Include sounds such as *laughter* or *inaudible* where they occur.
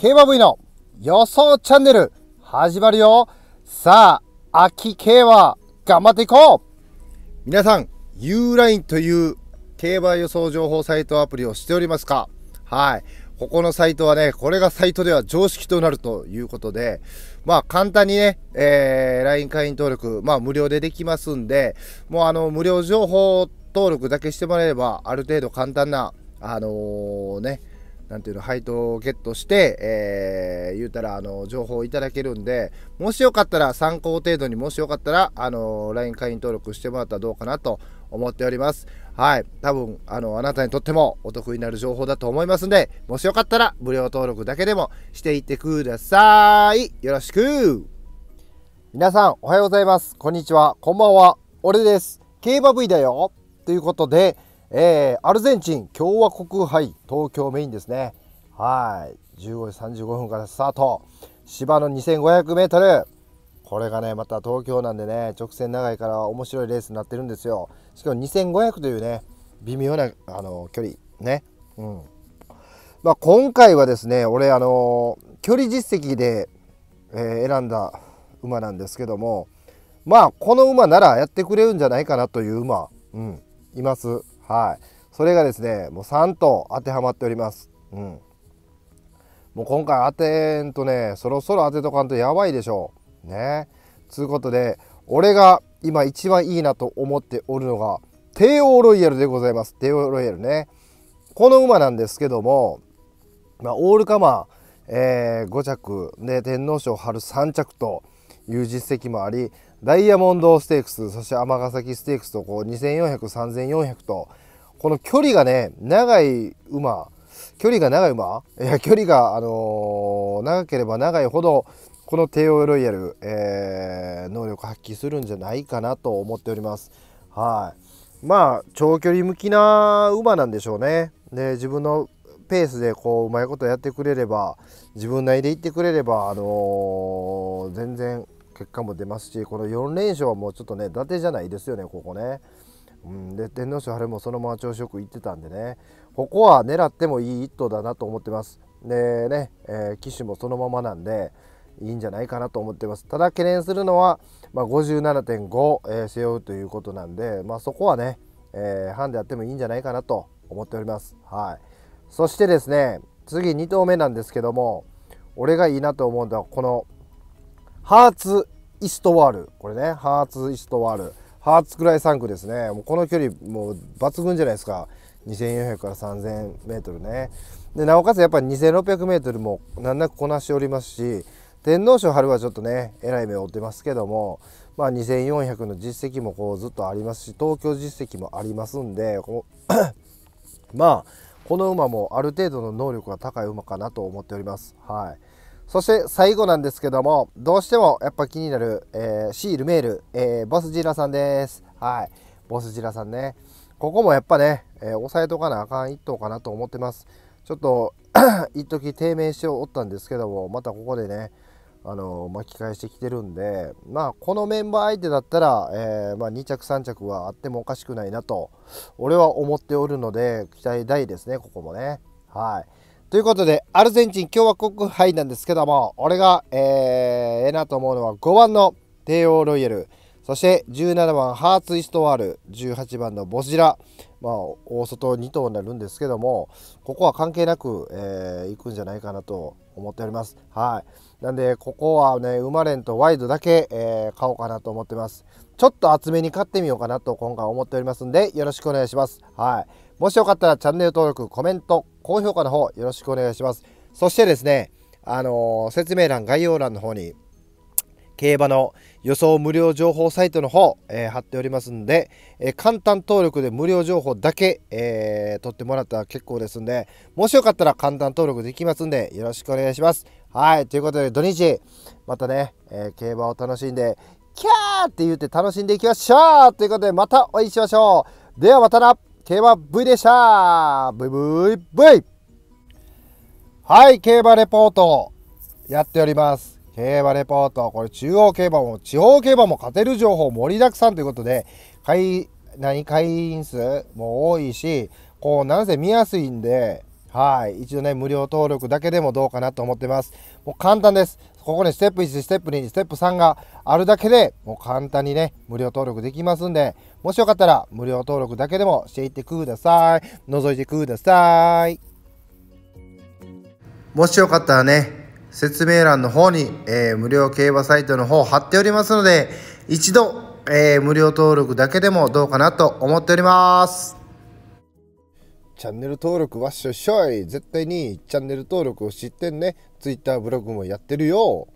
競馬部の予想チャンネル始まるよさあ、秋競馬頑張っていこう皆さん、U ラインという競馬予想情報サイトアプリをしておりますかはい。ここのサイトはね、これがサイトでは常識となるということで、まあ簡単にね、えー、LINE 会員登録、まあ無料でできますんで、もうあの、無料情報登録だけしてもらえれば、ある程度簡単な、あのー、ね、なんていうの、配当をゲットして、えー、言うたら、あの、情報をいただけるんで、もしよかったら、参考程度にもしよかったら、あの、LINE 会員登録してもらったらどうかなと思っております。はい。多分、あの、あなたにとってもお得になる情報だと思いますんで、もしよかったら、無料登録だけでもしていってください。よろしく皆さん、おはようございます。こんにちは。こんばんは。俺です。競馬部位だよ。ということで、えー、アルゼンチン共和国杯東京メインですね。はい。15時35分からスタート。芝の 2500m。これがね、また東京なんでね、直線長いから面白いレースになってるんですよ。しかも2500というね、微妙なあの距離。ね。うん。まあ、今回はですね、俺、あの距離実績で、えー、選んだ馬なんですけども、まあ、この馬ならやってくれるんじゃないかなという馬、うん、います。はいそれがですねもう3と当てはまっておりますうんもう今回当てんとねそろそろ当てとかんとやばいでしょうねつうことで俺が今一番いいなと思っておるのが帝王ロイヤルでございます帝王ロイヤルねこの馬なんですけども、まあ、オールカマー、えー、5着で天皇賞春3着という実績もありダイヤモンドステークスそして尼崎ステークスとこう24003400とこの距離がね長い馬距離が長い馬いや距離が、あのー、長ければ長いほどこの帝王ロイヤル、えー、能力発揮するんじゃないかなと思っております。はいまあ長距離向きな馬なんでしょうね。で自分のペースでこううまいことやってくれれば自分内で行ってくれれば、あのー、全然結果も出ますしこの4連勝はもうちょっとね伊達じゃないですよねここね。うん、で天皇賞晴れもそのまま調子よくいってたんでねここは狙ってもいい一頭だなと思ってます。でね、えー、騎手もそのままなんでいいんじゃないかなと思ってますただ懸念するのは、まあ、57.5、えー、背負うということなんで、まあ、そこはね、えー、ハンでやってもいいんじゃないかなと思っておりますはいそしてですね次2頭目なんですけども俺がいいなと思うのはこのハーツイストワール。これね、ハーツイストワール。ハーツくらい3区ですね。もうこの距離、もう抜群じゃないですか。2400から3000メートルね。で、なおかつやっぱり2600メートルも難なくこなしておりますし、天皇賞春はちょっとね、えらい目を追ってますけども、まあ、2400の実績もこうずっとありますし、東京実績もありますんで、まあ、この馬もある程度の能力が高い馬かなと思っております。はい。そして最後なんですけども、どうしてもやっぱ気になる、えー、シールメール、えー、ボスジラさんです。はい。ボスジラさんね。ここもやっぱね、えー、さえとかなあかん一頭かなと思ってます。ちょっと *coughs* 一時低迷しておったんですけども、またここでね、あのー、巻き返してきてるんで、まあ、このメンバー相手だったら、えー、まあ、2着3着はあってもおかしくないなと、俺は思っておるので、期待大ですね、ここもね。はい。ということで、アルゼンチン共和国杯なんですけども、俺が、えー、ええー、なと思うのは5番の帝王ロイヤル、そして17番ハーツイストワール、18番のボジラ、まあ、大外2頭になるんですけども、ここは関係なく、えー、行くんじゃないかなと思っております。はい。なんで、ここはね、生まれんとワイドだけ、えー、買おうかなと思ってます。ちょっと厚めに買ってみようかなと今回思っておりますんで、よろしくお願いします。はい。もしよかったらチャンネル登録、コメント、高評価の方よろしくお願いします。そしてですね、あのー、説明欄、概要欄の方に、競馬の予想無料情報サイトの方、えー、貼っておりますんで、えー、簡単登録で無料情報だけ、えー、取ってもらったら結構ですんで、もしよかったら簡単登録できますんで、よろしくお願いします。はい、ということで土日、またね、え競馬を楽しんで、キャーって言って楽しんでいきましょうということで、またお会いしましょうではまたな競馬 V でしたブイブイブイはい競馬レポートやっております競馬レポートこれ中央競馬も地方競馬も勝てる情報盛りだくさんということで会何会員数も多いしこうなんせ見やすいんではい。一度ね、無料登録だけでもどうかなと思ってます。もう簡単です。ここにステップ1、ステップ2、ステップ3があるだけで、もう簡単にね、無料登録できますんで、もしよかったら無料登録だけでもしていってください。覗いてください。もしよかったらね、説明欄の方に、えー、無料競馬サイトの方貼っておりますので、一度、えー、無料登録だけでもどうかなと思っております。チャンネル登録わっしょいしょい絶対にチャンネル登録を知ってんね Twitter ブログもやってるよ